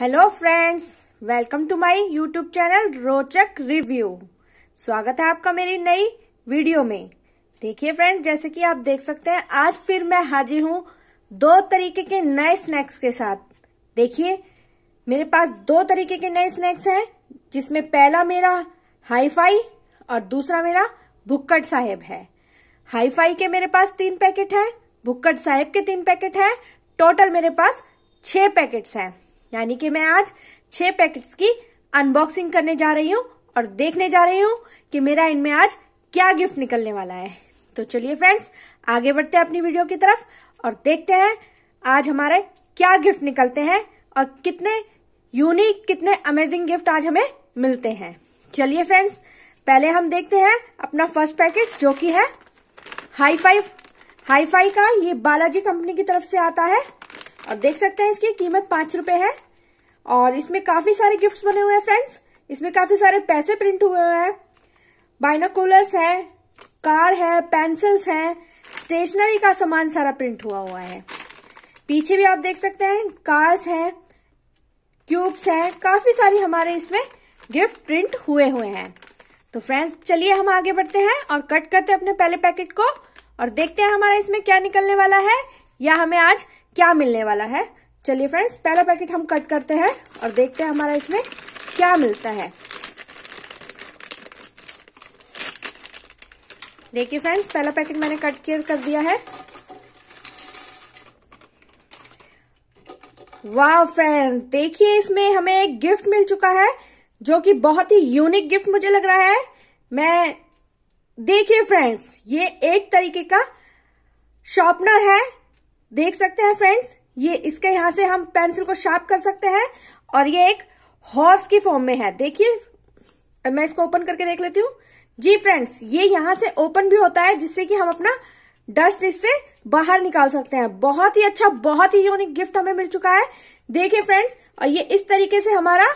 Hello friends welcome to my YouTube channel Rochak review स्वागत है आपका मेरी नई वीडियो में देखिए फ्रेंड्स जैसे कि आप देख सकते हैं आज फिर मैं हाजिर हूँ दो तरीके के नए स्नैक्स के साथ देखिए मेरे पास दो तरीके के नए स्नैक्स हैं जिसमें पहला मेरा हाईफाई और दूसरा मेरा भुक्कट साहेब है हाईफाई के मेरे पास तीन पैकेट है भुक्कट साहेब के तीन पैकेट है टोटल मेरे पास छह पैकेट्स हैं यानी कि मैं आज छह पैकेट्स की अनबॉक्सिंग करने जा रही हूँ और देखने जा रही हूँ कि मेरा इनमें आज क्या गिफ्ट निकलने वाला है तो चलिए फ्रेंड्स आगे बढ़ते हैं अपनी वीडियो की तरफ और देखते हैं आज हमारे क्या गिफ्ट निकलते हैं और कितने यूनिक कितने अमेजिंग गिफ्ट आज हमें मिलते हैं चलिए फ्रेंड्स पहले हम देखते हैं अपना फर्स्ट पैकेट जो कि है हाई फाइव हाई फाई का ये बालाजी कंपनी की तरफ से आता है और देख सकते हैं इसकी कीमत पांच रुपए है और इसमें काफी सारे गिफ्ट्स बने हुए हैं फ्रेंड्स इसमें काफी सारे पैसे प्रिंट हुए हैं बाइनाकुलर्स है कार है पेंसिल्स है स्टेशनरी का सामान सारा प्रिंट हुआ हुआ है पीछे भी आप देख सकते हैं कार्स है क्यूब्स है काफी सारी हमारे इसमें गिफ्ट प्रिंट हुए हुए हैं तो फ्रेंड्स चलिए हम आगे बढ़ते हैं और कट करते हैं अपने पहले पैकेट को और देखते हैं हमारा इसमें क्या निकलने वाला है या हमें आज क्या मिलने वाला है चलिए फ्रेंड्स पहला पैकेट हम कट करते हैं और देखते हैं हमारा इसमें क्या मिलता है देखिए फ्रेंड्स पहला पैकेट मैंने कट कर दिया है वाह फ्रेंड देखिए इसमें हमें एक गिफ्ट मिल चुका है जो कि बहुत ही यूनिक गिफ्ट मुझे लग रहा है मैं देखिए फ्रेंड्स ये एक तरीके का शॉर्पनर है देख सकते हैं फ्रेंड्स ये इसके यहां से हम पेंसिल को शार्प कर सकते हैं और ये एक हॉर्स की फॉर्म में है देखिए मैं इसको ओपन करके देख लेती हूँ जी फ्रेंड्स ये यहां से ओपन भी होता है जिससे कि हम अपना डस्ट इससे बाहर निकाल सकते हैं बहुत ही अच्छा बहुत ही यूनिक गिफ्ट हमें मिल चुका है देखिए फ्रेंड्स और ये इस तरीके से हमारा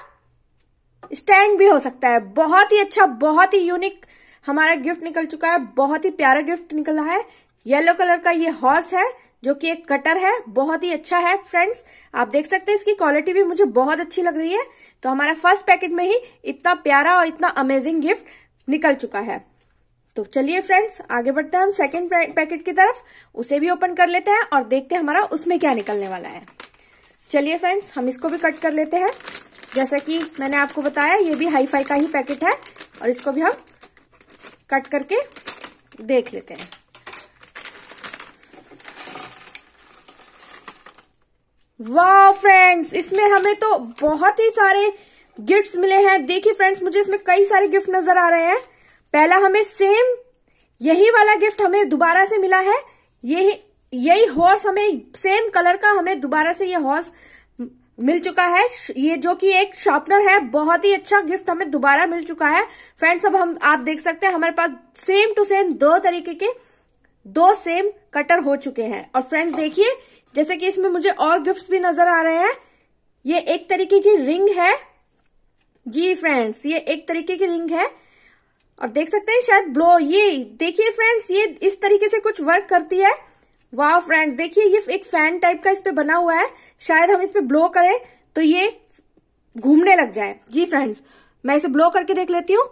स्टैंड भी हो सकता है बहुत ही अच्छा बहुत ही यूनिक हमारा गिफ्ट निकल चुका है बहुत ही प्यारा गिफ्ट निकला है येलो कलर का ये हॉर्स है जो कि एक कटर है बहुत ही अच्छा है फ्रेंड्स आप देख सकते हैं इसकी क्वालिटी भी मुझे बहुत अच्छी लग रही है तो हमारा फर्स्ट पैकेट में ही इतना प्यारा और इतना अमेजिंग गिफ्ट निकल चुका है तो चलिए फ्रेंड्स आगे बढ़ते हैं हम सेकेंड पैकेट की तरफ उसे भी ओपन कर लेते हैं और देखते हैं हमारा उसमें क्या निकलने वाला है चलिए फ्रेंड्स हम इसको भी कट कर लेते हैं जैसा कि मैंने आपको बताया ये भी हाई फाई का ही पैकेट है और इसको भी हम कट करके देख लेते हैं वाह फ्रेंड्स इसमें हमें तो बहुत ही सारे गिफ्ट्स मिले हैं देखिए फ्रेंड्स मुझे इसमें कई सारे गिफ्ट नजर आ रहे हैं पहला हमें सेम यही वाला गिफ्ट हमें दोबारा से मिला है यही यही हॉर्स हमें सेम कलर का हमें दोबारा से ये हॉर्स मिल चुका है ये जो कि एक शार्पनर है बहुत ही अच्छा गिफ्ट हमें दोबारा मिल चुका है फ्रेंड्स अब हम आप देख सकते हैं हमारे पास सेम टू सेम दो तरीके के दो सेम कटर हो चुके हैं और फ्रेंड्स देखिए जैसे कि इसमें मुझे और गिफ्ट्स भी नजर आ रहे हैं ये एक तरीके की रिंग है जी फ्रेंड्स ये एक तरीके की रिंग है और देख सकते हैं शायद ब्लो ये देखिए फ्रेंड्स ये इस तरीके से कुछ वर्क करती है वाह फ्रेंड्स देखिए ये एक फैन टाइप का इस पे बना हुआ है शायद हम इस पे ब्लो करें तो ये घूमने लग जाए जी फ्रेंड्स मैं इसे ब्लो करके देख लेती हूँ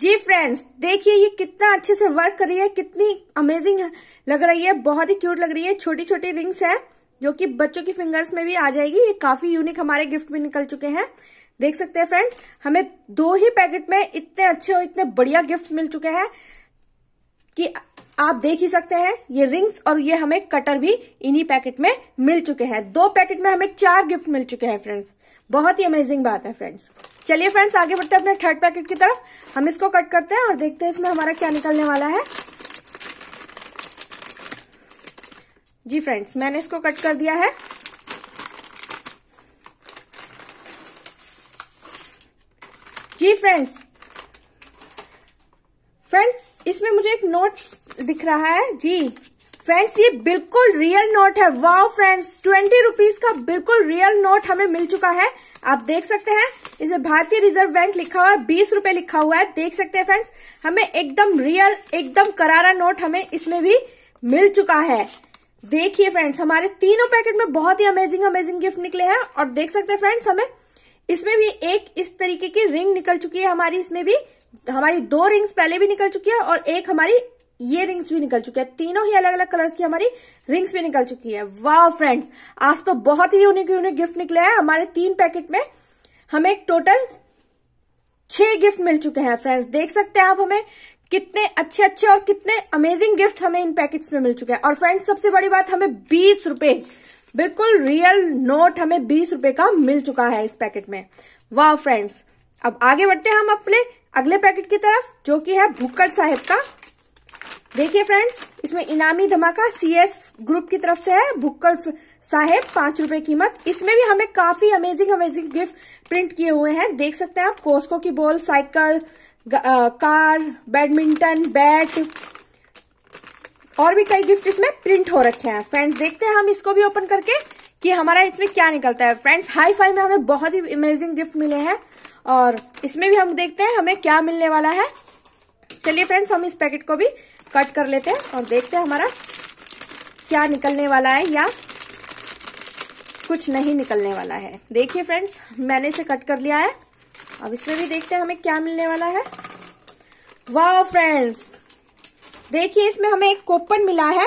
जी फ्रेंड्स देखिए ये कितना अच्छे से वर्क कर रही है कितनी अमेजिंग लग रही है बहुत ही क्यूट लग रही है छोटी छोटी रिंग्स है जो कि बच्चों की फिंगर्स में भी आ जाएगी ये काफी यूनिक हमारे गिफ्ट में निकल चुके हैं देख सकते हैं फ्रेंड्स हमें दो ही पैकेट में इतने अच्छे और इतने बढ़िया गिफ्ट मिल चुके हैं कि आप देख ही सकते हैं ये रिंग्स और ये हमें कटर भी इन्हीं पैकेट में मिल चुके हैं दो पैकेट में हमें चार गिफ्ट मिल चुके हैं फ्रेंड्स बहुत ही अमेजिंग बात है फ्रेंड्स चलिए फ्रेंड्स आगे बढ़ते हैं अपने थर्ड पैकेट की तरफ हम इसको कट करते हैं और देखते हैं इसमें हमारा क्या निकलने वाला है जी फ्रेंड्स मैंने इसको कट कर दिया है जी फ्रेंड्स फ्रेंड्स इसमें मुझे एक नोट दिख रहा है जी फ्रेंड्स ये बिल्कुल रियल नोट है वाह फ्रेंड्स ट्वेंटी रुपीज का बिल्कुल रियल नोट हमें मिल चुका है आप देख सकते हैं इसमें भारतीय रिजर्व बैंक लिखा हुआ है बीस रूपए लिखा हुआ है देख सकते हैं फ्रेंड्स हमें एकदम रियल एकदम करारा नोट हमें इसमें भी मिल चुका है देखिए फ्रेंड्स हमारे तीनों पैकेट में बहुत ही अमेजिंग अमेजिंग गिफ्ट निकले हैं और देख सकते हैं फ्रेंड्स हमें इसमें भी एक इस तरीके की रिंग निकल चुकी है हमारी इसमें भी हमारी दो रिंग्स पहले भी निकल चुकी है और एक हमारी ये रिंग्स भी निकल चुकी है तीनों ही अलग अलग कलर्स की हमारी रिंग्स भी निकल चुकी है वाह फ्रेंड्स आज तो बहुत ही यूनिक यूनिक गिफ्ट निकले हैं हमारे तीन पैकेट में हमें टोटल छह गिफ्ट मिल चुके हैं फ्रेंड्स देख सकते हैं आप हमें कितने अच्छे अच्छे और कितने अमेजिंग गिफ्ट हमें इन पैकेट्स में मिल चुके हैं और फ्रेंड्स सबसे बड़ी बात हमें बीस रूपए बिल्कुल रियल नोट हमें बीस रूपए का मिल चुका है इस पैकेट में वाह फ्रेंड्स अब आगे बढ़ते हैं हम अपने अगले पैकेट की तरफ जो कि है भुक्कड़ साहेब का देखिए फ्रेंड्स इसमें इनामी धमाका सीएस ग्रुप की तरफ से है भुक्कड़ साहेब पांच रुपए कीमत इसमें भी हमें काफी अमेजिंग अमेजिंग गिफ्ट प्रिंट किए हुए हैं देख सकते हैं आप कोस्को की ball cycle car badminton bat और भी कई गिफ्ट इसमें प्रिंट हो रखे हैं फ्रेंड्स देखते हैं हम इसको भी ओपन करके कि हमारा इसमें क्या निकलता है फ्रेंड्स हाई फाई में हमें बहुत ही अमेजिंग गिफ्ट मिले हैं और इसमें भी हम देखते हैं हमें क्या मिलने वाला है चलिए फ्रेंड्स हम इस पैकेट को भी कट कर लेते हैं और देखते हैं हमारा क्या निकलने वाला है या कुछ नहीं निकलने वाला है देखिए फ्रेंड्स मैंने इसे कट कर लिया है अब इसमें भी देखते हैं हमें क्या मिलने वाला है वाह फ्रेंड्स देखिए इसमें हमें एक कोपन मिला है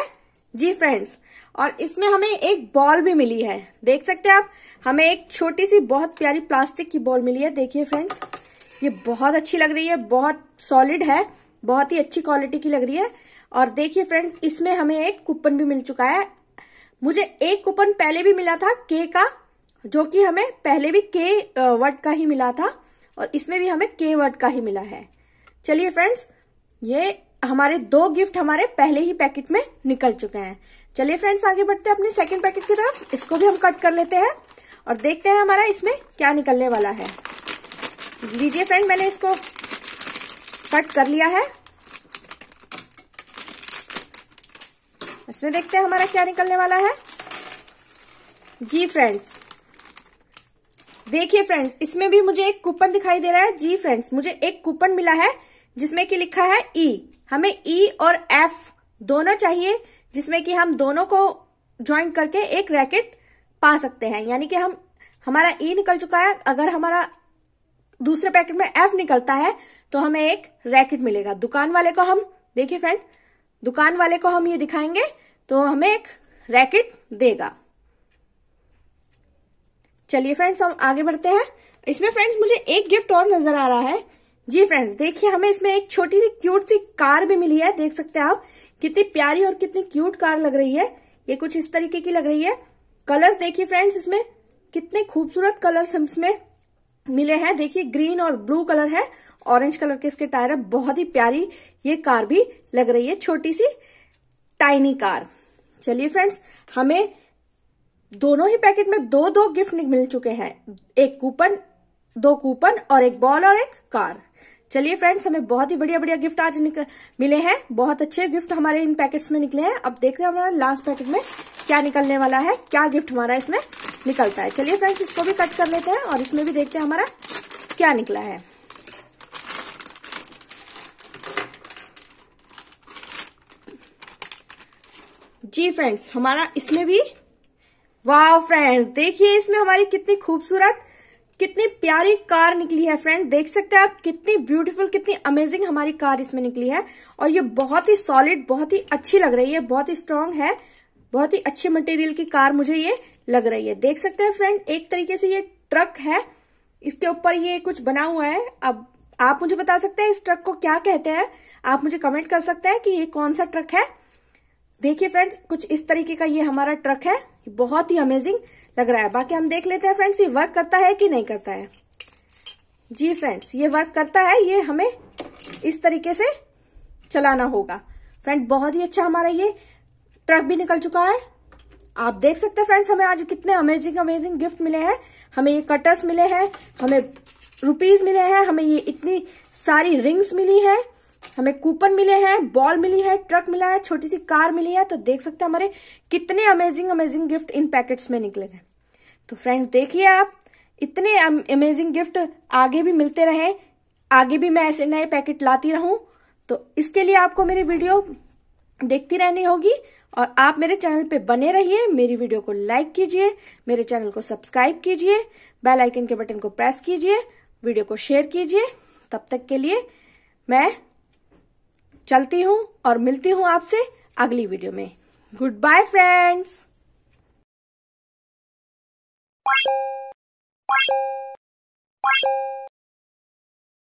जी फ्रेंड्स और इसमें हमें एक बॉल भी मिली है देख सकते हैं आप हमें एक छोटी सी बहुत प्यारी प्लास्टिक की बॉल मिली है देखिए फ्रेंड्स ये बहुत अच्छी लग रही है बहुत सॉलिड है बहुत ही अच्छी क्वालिटी की लग रही है और देखिए फ्रेंड्स इसमें हमें एक कूपन भी मिल चुका है मुझे एक कूपन पहले भी मिला था के का जो कि हमें पहले भी के वर्ड का ही मिला था और इसमें भी हमें के वर्ड का ही मिला है चलिए फ्रेंड्स ये हमारे दो गिफ्ट हमारे पहले ही पैकेट में निकल चुके हैं चलिए फ्रेंड्स आगे बढ़ते हैं अपने सेकंड पैकेट की तरफ इसको भी हम कट कर लेते हैं और देखते हैं हमारा इसमें क्या निकलने वाला है लीजिए फ्रेंड मैंने इसको कट कर लिया है इसमें देखते हैं हमारा क्या निकलने वाला है जी फ्रेंड्स देखिए फ्रेंड्स इसमें भी मुझे एक कूपन दिखाई दे रहा है जी फ्रेंड्स मुझे एक कूपन मिला है जिसमें कि लिखा है ई e. हमें ई e और एफ दोनों चाहिए जिसमें कि हम दोनों को ज्वाइन करके एक रैकेट पा सकते हैं यानी कि हम हमारा ई e निकल चुका है अगर हमारा दूसरे पैकेट में एफ निकलता है तो हमें एक रैकेट मिलेगा दुकान वाले को हम देखिए फ्रेंड दुकान वाले को हम ये दिखाएंगे तो हमें एक रैकेट देगा चलिए फ्रेंड्स हम आगे बढ़ते हैं इसमें फ्रेंड्स मुझे एक गिफ्ट और नजर आ रहा है जी फ्रेंड्स देखिए हमें इसमें एक छोटी सी क्यूट सी कार भी मिली है देख सकते हैं आप कितनी प्यारी और कितनी क्यूट कार लग रही है ये कुछ इस तरीके की लग रही है कलर्स देखिए फ्रेंड्स इसमें कितने खूबसूरत कलर्स इसमें मिले हैं देखिए ग्रीन और ब्लू कलर है ऑरेंज कलर के इसके टायर है बहुत ही प्यारी ये कार भी लग रही है छोटी सी टाइनी कार चलिए फ्रेंड्स हमें दोनों ही पैकेट में दो दो गिफ्ट मिल चुके हैं एक कूपन दो कूपन और एक बॉल और एक कार चलिए फ्रेंड्स हमें बहुत ही बढ़िया बढ़िया गिफ्ट आज मिले हैं बहुत अच्छे गिफ्ट हमारे इन पैकेट्स में निकले हैं अब देखते हैं हमारा लास्ट पैकेट में क्या निकलने वाला है क्या गिफ्ट हमारा इसमें निकलता है चलिए फ्रेंड्स इसको भी कट कर लेते हैं और इसमें भी देखते हैं हमारा क्या निकला है जी फ्रेंड्स हमारा इसमें भी वाह फ्रेंड्स देखिए इसमें हमारी कितनी खूबसूरत कितनी प्यारी कार निकली है फ्रेंड देख सकते हैं आप कितनी ब्यूटीफुल कितनी अमेजिंग हमारी कार इसमें निकली है और ये बहुत ही सॉलिड बहुत ही अच्छी लग रही है बहुत ही स्ट्रांग है बहुत ही अच्छे मटेरियल की कार मुझे ये लग रही है देख सकते हैं फ्रेंड एक तरीके से ये ट्रक है इसके ऊपर ये कुछ बना हुआ है अब आप मुझे बता सकते हैं इस ट्रक को क्या कहते हैं आप मुझे कमेंट कर सकते हैं कि ये कौन सा ट्रक है देखिए फ्रेंड्स कुछ इस तरीके का ये हमारा ट्रक है बहुत ही अमेजिंग लग रहा है बाकी हम देख लेते हैं फ्रेंड्स ये वर्क करता है कि नहीं करता है जी फ्रेंड्स ये वर्क करता है ये हमें इस तरीके से चलाना होगा फ्रेंड बहुत ही अच्छा हमारा ये ट्रक भी निकल चुका है आप देख सकते हैं फ्रेंड्स हमें आज कितने अमेजिंग अमेजिंग गिफ्ट मिले हैं हमें ये कटर्स मिले हैं हमें रुपीज मिले हैं हमें ये इतनी सारी रिंग्स मिली है हमें कूपन मिले हैं बॉल मिली है ट्रक मिला है छोटी सी कार मिली है तो देख सकते हैं हमारे कितने अमेजिंग अमेजिंग गिफ्ट इन पैकेट्स में निकले हैं तो फ्रेंड्स देखिए आप इतने अमेजिंग गिफ्ट आगे भी मिलते रहे आगे भी मैं ऐसे नए पैकेट लाती रहूं तो इसके लिए आपको मेरी वीडियो देखती रहनी होगी और आप मेरे चैनल पे बने रहिए मेरी वीडियो को लाइक कीजिए मेरे चैनल को सब्सक्राइब कीजिए बेल आइकन के बटन को प्रेस कीजिए वीडियो को शेयर कीजिए तब तक के लिए मैं चलती हूँ और मिलती हूँ आपसे अगली वीडियो में गुड बाय फ्रेंड्स